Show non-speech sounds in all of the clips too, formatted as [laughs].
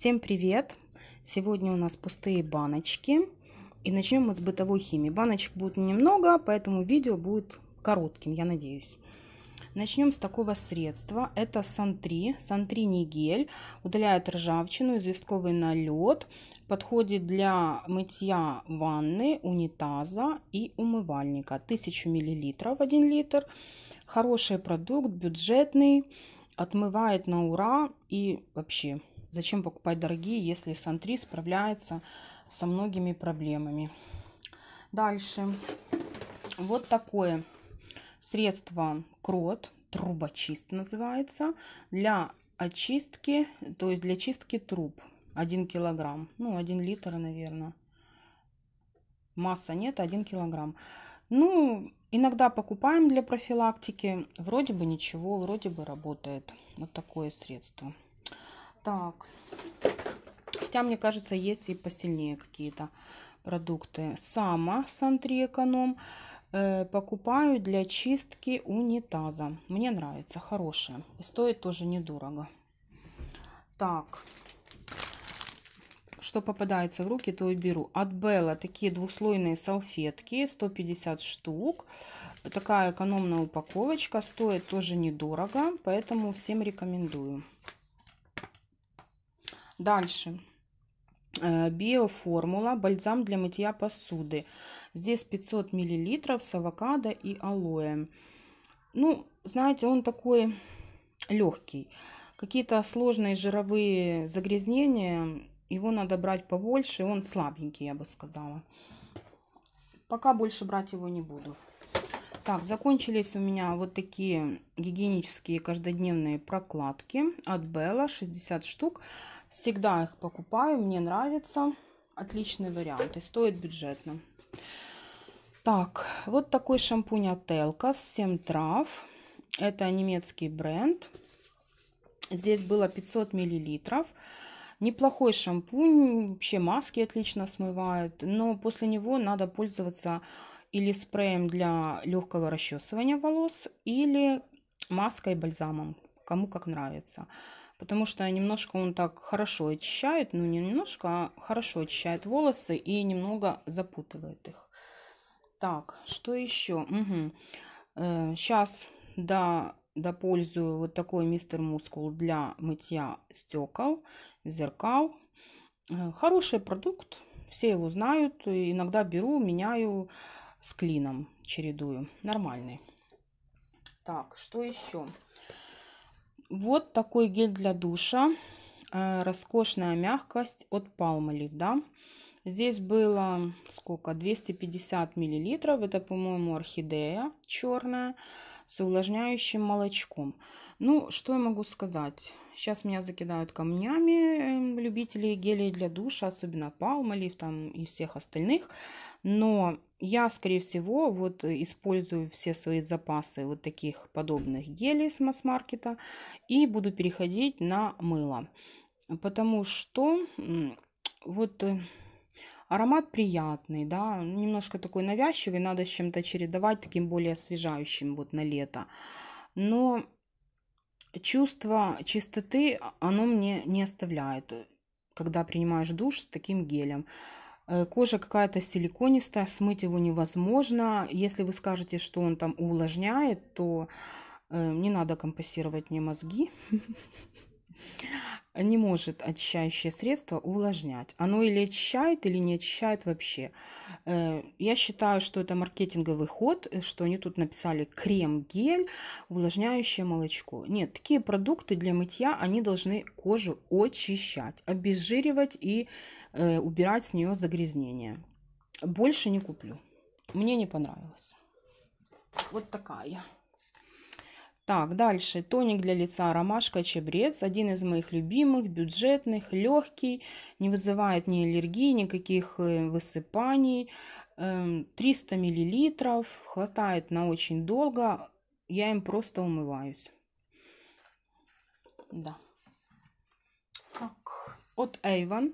Всем привет! Сегодня у нас пустые баночки. И начнем мы с бытовой химии. Баночек будет немного, поэтому видео будет коротким, я надеюсь. Начнем с такого средства. Это Сантри, Сантри не гель. Удаляет ржавчину, известковый налет. Подходит для мытья ванны, унитаза и умывальника. 1000 мл 1 литр. Хороший продукт, бюджетный. Отмывает на ура и вообще Зачем покупать дорогие, если Сантри справляется со многими проблемами. Дальше. Вот такое средство крот, трубочист называется, для очистки, то есть для чистки труб. 1 килограмм, ну 1 литр, наверное. Масса нет, 1 килограмм. Ну, иногда покупаем для профилактики. Вроде бы ничего, вроде бы работает. Вот такое средство. Так. Хотя, мне кажется, есть и посильнее какие-то продукты. Сама с антриэконом э, покупаю для чистки унитаза. Мне нравится, хорошее И стоит тоже недорого. Так. Что попадается в руки, то и беру. От Белла такие двухслойные салфетки, 150 штук. Такая экономная упаковочка, стоит тоже недорого, поэтому всем рекомендую. Дальше. Э, биоформула, бальзам для мытья посуды. Здесь 500 мл с авокадо и алоэ. Ну, знаете, он такой легкий. Какие-то сложные жировые загрязнения, его надо брать побольше, он слабенький, я бы сказала. Пока больше брать его не буду. Так, закончились у меня вот такие гигиенические каждодневные прокладки от Белла, 60 штук. Всегда их покупаю, мне нравится. Отличный вариант и стоит бюджетно. Так, вот такой шампунь от Elkas 7 трав. Это немецкий бренд. Здесь было 500 миллилитров. Неплохой шампунь, вообще маски отлично смывают, но после него надо пользоваться или спреем для легкого расчесывания волос, или маской бальзамом, кому как нравится потому что немножко он так хорошо очищает, ну не немножко, а хорошо очищает волосы и немного запутывает их. Так, что еще? Угу. Сейчас э, да, допользую вот такой мистер мускул для мытья стекол, зеркал. Э, хороший продукт, все его знают. Иногда беру, меняю с клином, чередую. Нормальный. Так, что еще? Вот такой гель для душа. Э, роскошная мягкость от Palmolive, да. Здесь было сколько? 250 миллилитров. Это, по-моему, орхидея черная с увлажняющим молочком. Ну, что я могу сказать? Сейчас меня закидают камнями эм, любители гелей для душа, особенно палмолив там и всех остальных. Но я, скорее всего, вот использую все свои запасы вот таких подобных гелей с масс-маркета и буду переходить на мыло. Потому что вот э, Аромат приятный, да, немножко такой навязчивый, надо с чем-то чередовать, таким более освежающим вот на лето. Но чувство чистоты, оно мне не оставляет, когда принимаешь душ с таким гелем. Э, кожа какая-то силиконистая, смыть его невозможно. Если вы скажете, что он там увлажняет, то э, не надо компенсировать мне мозги. [laughs] А не может очищающее средство увлажнять. Оно или очищает, или не очищает вообще. Э, я считаю, что это маркетинговый ход, э, что они тут написали крем-гель, увлажняющее молочко. Нет, такие продукты для мытья, они должны кожу очищать, обезжиривать и э, убирать с нее загрязнение. Больше не куплю. Мне не понравилось. Вот такая. Так, дальше. Тоник для лица «Ромашка чебрец». Один из моих любимых, бюджетных, легкий, не вызывает ни аллергии, никаких э, высыпаний. 300 эм, мл, хватает на очень долго. Я им просто умываюсь. Да. Так. От Avon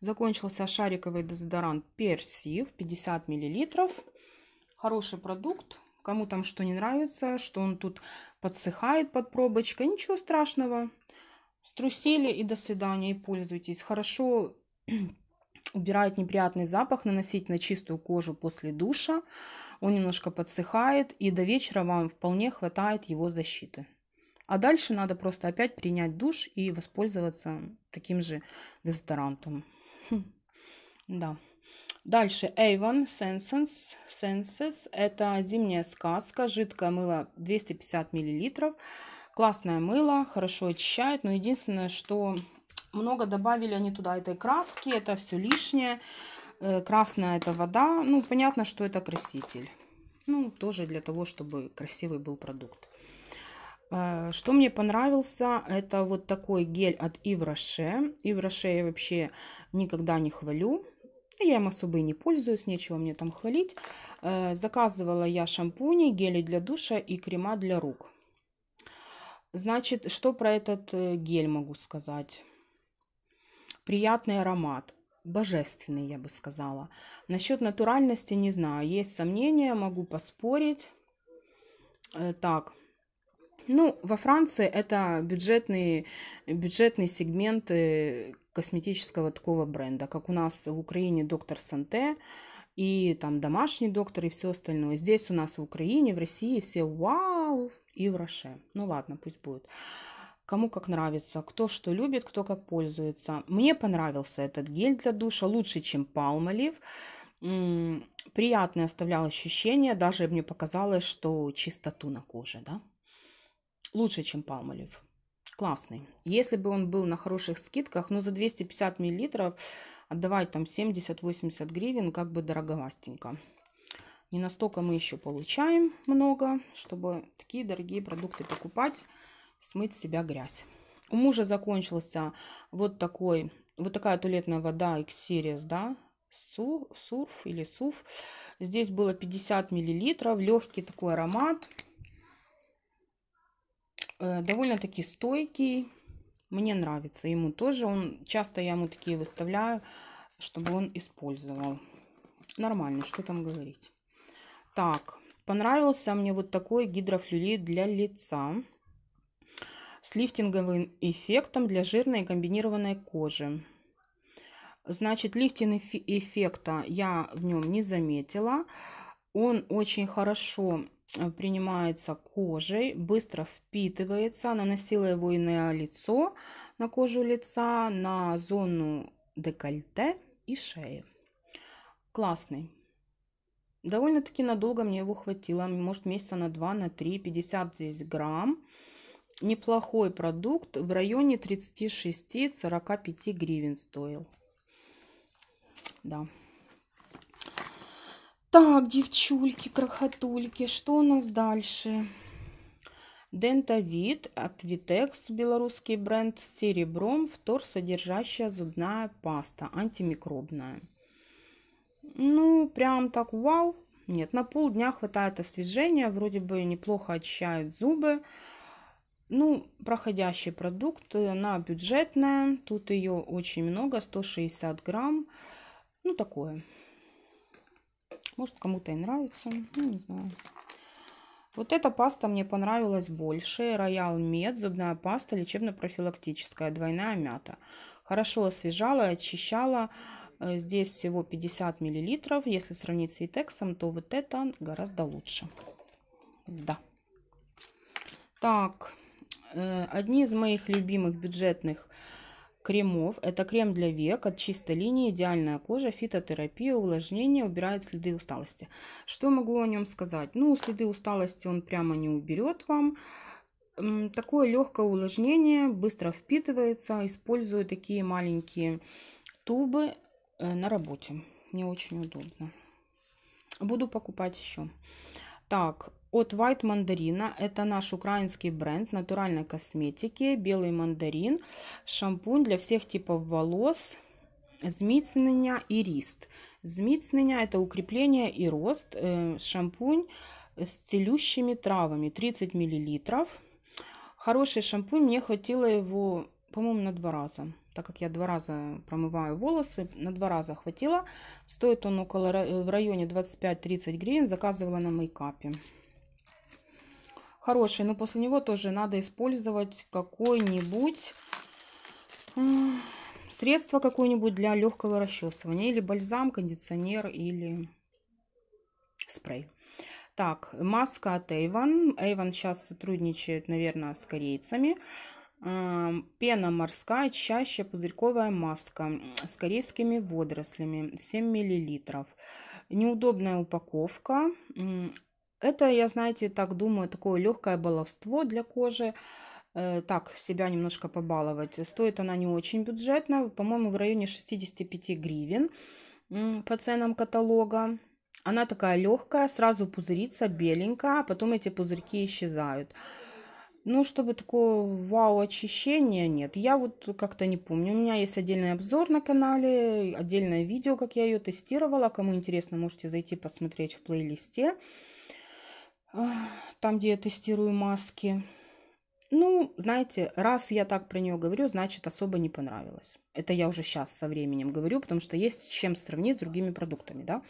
закончился шариковый дезодорант «Персив» 50 мл. Хороший продукт. Кому там что не нравится, что он тут подсыхает под пробочкой. Ничего страшного. Струсили и до свидания, и пользуйтесь. Хорошо [clears throat] убирает неприятный запах, наносить на чистую кожу после душа. Он немножко подсыхает, и до вечера вам вполне хватает его защиты. А дальше надо просто опять принять душ и воспользоваться таким же дезодорантом. Хм. Да. Дальше Avon Senses. Senses – это зимняя сказка, жидкое мыло 250 мл. Классное мыло, хорошо очищает, но единственное, что много добавили они туда этой краски, это все лишнее. Э, красная – это вода, ну, понятно, что это краситель. Ну, тоже для того, чтобы красивый был продукт. Э, что мне понравился, это вот такой гель от Ивраше. Ивраше я вообще никогда не хвалю я им особо и не пользуюсь, нечего мне там хвалить. Э, заказывала я шампуни, гели для душа и крема для рук. Значит, что про этот э, гель могу сказать? Приятный аромат. Божественный, я бы сказала. Насчет натуральности не знаю. Есть сомнения, могу поспорить. Э, так, ну, во Франции это бюджетный, бюджетный сегмент косметического такого бренда, как у нас в Украине доктор Санте и там домашний доктор и все остальное. Здесь у нас в Украине, в России все вау и в Роше. Ну ладно, пусть будет. Кому как нравится, кто что любит, кто как пользуется. Мне понравился этот гель для душа, лучше, чем палмолив. Приятное оставлял ощущение, даже мне показалось, что чистоту на коже, да? Лучше, чем палмолив классный. Если бы он был на хороших скидках, ну, за 250 миллилитров отдавать там 70-80 гривен, как бы дороговастенько. Не настолько мы еще получаем много, чтобы такие дорогие продукты покупать, смыть с себя грязь. У мужа закончился вот такой, вот такая туалетная вода X-Series, да, Су, сурф или суф. Здесь было 50 миллилитров, легкий такой аромат. Э, довольно-таки стойкий. Мне нравится ему тоже. Он, часто я ему такие выставляю, чтобы он использовал. Нормально, что там говорить. Так, понравился мне вот такой гидрофлюлит для лица с лифтинговым эффектом для жирной комбинированной кожи. Значит, лифтинг эффекта я в нем не заметила. Он очень хорошо Э, принимается кожей, быстро впитывается. Наносила его и на лицо, на кожу лица, на зону декольте и шеи. Классный. Довольно-таки надолго мне его хватило, может месяца на 2, на 3, 50 здесь грамм. Неплохой продукт, в районе 36-45 гривен стоил. Да. Так, девчульки, крохотульки, что у нас дальше? Дентавит от Vitex, белорусский бренд с серебром, втор содержащая зубная паста, антимикробная. Ну, прям так вау. Нет, на полдня хватает освежения, вроде бы неплохо очищает зубы. Ну, проходящий продукт, э, она бюджетная, тут ее очень много, 160 грамм, ну такое. Может, кому-то и нравится. Ну, не знаю. Вот эта паста мне понравилась больше. Роял Мед, зубная паста, лечебно-профилактическая, двойная мята. Хорошо освежала, очищала. Э, здесь всего 50 мл. Если сравнить с Витексом, то вот это гораздо лучше. Да. Так, э, одни из моих любимых бюджетных кремов. Это крем для век от чистой линии, идеальная кожа, фитотерапия, увлажнение, убирает следы усталости. Что могу о нем сказать? Ну, следы усталости он прямо не уберет вам. Такое легкое увлажнение, быстро впитывается. Использую такие маленькие тубы э, на работе. Мне очень удобно. Буду покупать еще. Так, от White Mandarina. Это наш украинский бренд натуральной косметики. Белый мандарин. Шампунь для всех типов волос. Зміцнення і ріст. Зміцнення це укрепление и рост. Э, шампунь с целющими травами 30 мл. Хороший шампунь, мне хватило его по-моему, на два раза. Так как я два раза промываю волосы, на два раза хватило. Стоит он около в районе 25-30 гривен. Заказывала на мейкапе. Хороший, но после него тоже надо использовать какое нибудь средство какое-нибудь для легкого расчесывания. Или бальзам, кондиционер, или спрей. Так, маска от Avon. Avon сейчас сотрудничает, наверное, с корейцами. Пена морская, чаще пузырьковая маска с корейскими водорослями 7 мл. Неудобная упаковка. Это, я, знаете, так думаю, такое легкое баловство для кожи. Э, так, себя немножко побаловать. Стоит она не очень бюджетно, по-моему, в районе 65 гривен по ценам каталога. Она такая легкая, сразу пузырится, беленькая, а потом эти пузырьки исчезают. Ну, чтобы такое вау-очищения нет. Я вот как-то не помню. У меня есть отдельный обзор на канале, отдельное видео, как я ее тестировала. Кому интересно, можете зайти посмотреть в плейлисте. Э, там, где я тестирую маски. Ну, знаете, раз я так про нее говорю, значит, особо не понравилось. Это я уже сейчас со временем говорю, потому что есть чем сравнить с другими продуктами, да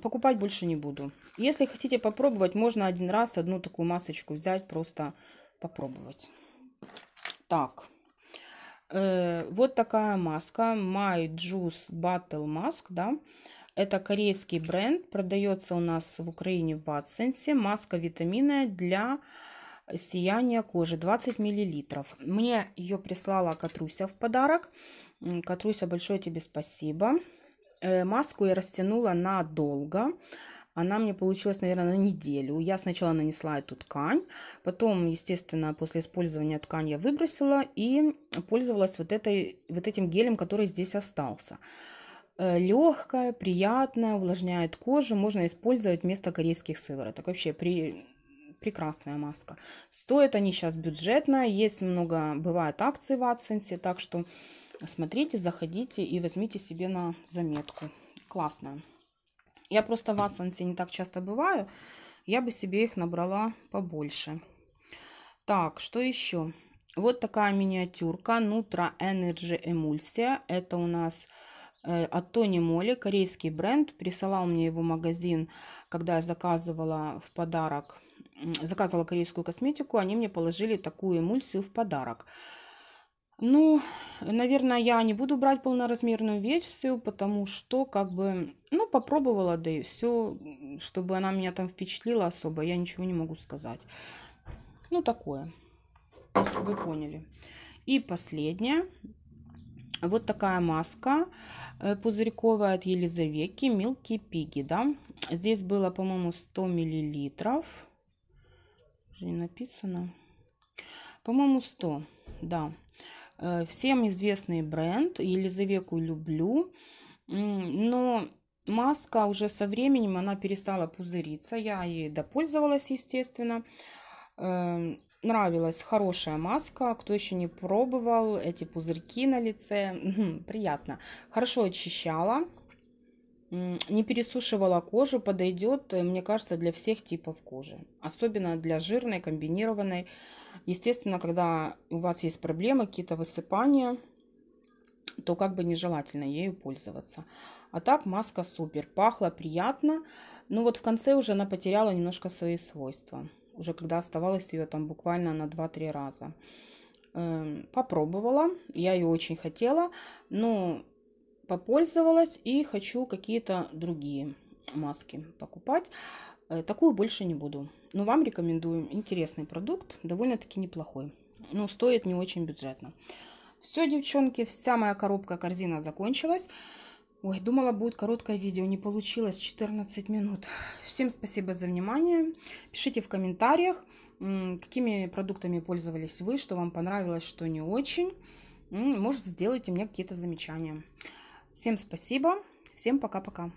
покупать больше не буду. Если хотите попробовать, можно один раз одну такую масочку взять, просто попробовать. Так, э, вот такая маска, My Juice Battle Mask, да. Это корейский бренд, продается у нас в Украине в Ватсенсе. Маска витаминная для сияния кожи 20 миллилитров. Мне ее прислала Катруся в подарок. Катруся, большое тебе спасибо. Э, маску я растянула надолго. Она мне получилась, наверное, на неделю. Я сначала нанесла эту ткань, потом, естественно, после использования ткань я выбросила и пользовалась вот, этой, вот этим гелем, который здесь остался. Э, Легкая, приятная, увлажняет кожу, можно использовать вместо корейских сывороток. Вообще при... прекрасная маска. Стоят они сейчас бюджетно, есть много, бывают акции в AdSense, так что смотрите, заходите и возьмите себе на заметку. Классная. Я просто в Аценсе не так часто бываю. Я бы себе их набрала побольше. Так, что еще? Вот такая миниатюрка Nutra Energy Эмульсия. Это у нас э, от Тони Моли, корейский бренд. Присылал мне его магазин, когда я заказывала в подарок, заказывала корейскую косметику. Они мне положили такую эмульсию в подарок. Ну, наверное, я не буду брать полноразмерную версию, потому что, как бы, ну, попробовала, да и все, чтобы она меня там впечатлила особо, я ничего не могу сказать. Ну, такое. Вы поняли. И последнее. Вот такая маска э, пузырьковая от Елизавеки Милки Пиги, да. Здесь было, по-моему, 100 миллилитров. Уже не написано. По-моему, 100, да. Э, всем известный бренд, Елизавеку люблю, но маска уже со временем, она перестала пузыриться, я ей допользовалась, естественно. Э, нравилась хорошая маска, кто еще не пробовал, эти пузырьки на лице, [laughs] приятно. Хорошо очищала, не пересушивала кожу, подойдет, э, мне кажется, для всех типов кожи. Особенно для жирной, комбинированной. Естественно, когда у вас есть проблемы, какие-то высыпания, то как бы нежелательно ею пользоваться. А так маска супер, пахла приятно, но вот в конце уже она потеряла немножко свои свойства. Уже когда оставалось ее там буквально на 2-3 раза эм, попробовала, я ее очень хотела, но попользовалась и хочу какие-то другие маски покупать. Э, такую больше не буду. Но вам рекомендую. Интересный продукт, довольно-таки неплохой. Но стоит не очень бюджетно. Все, девчонки, вся моя коробка, корзина закончилась. Ой, думала, будет короткое видео, не получилось, 14 минут. Всем спасибо за внимание. Пишите в комментариях, какими продуктами пользовались вы, что вам понравилось, что не очень. Может, сделайте мне какие-то замечания. Всем спасибо. Всем пока-пока.